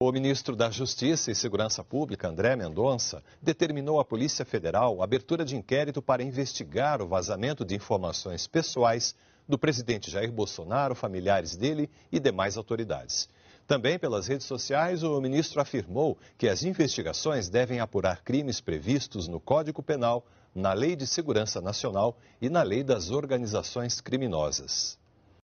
O ministro da Justiça e Segurança Pública, André Mendonça, determinou à Polícia Federal a abertura de inquérito para investigar o vazamento de informações pessoais do presidente Jair Bolsonaro, familiares dele e demais autoridades. Também pelas redes sociais, o ministro afirmou que as investigações devem apurar crimes previstos no Código Penal, na Lei de Segurança Nacional e na Lei das Organizações Criminosas.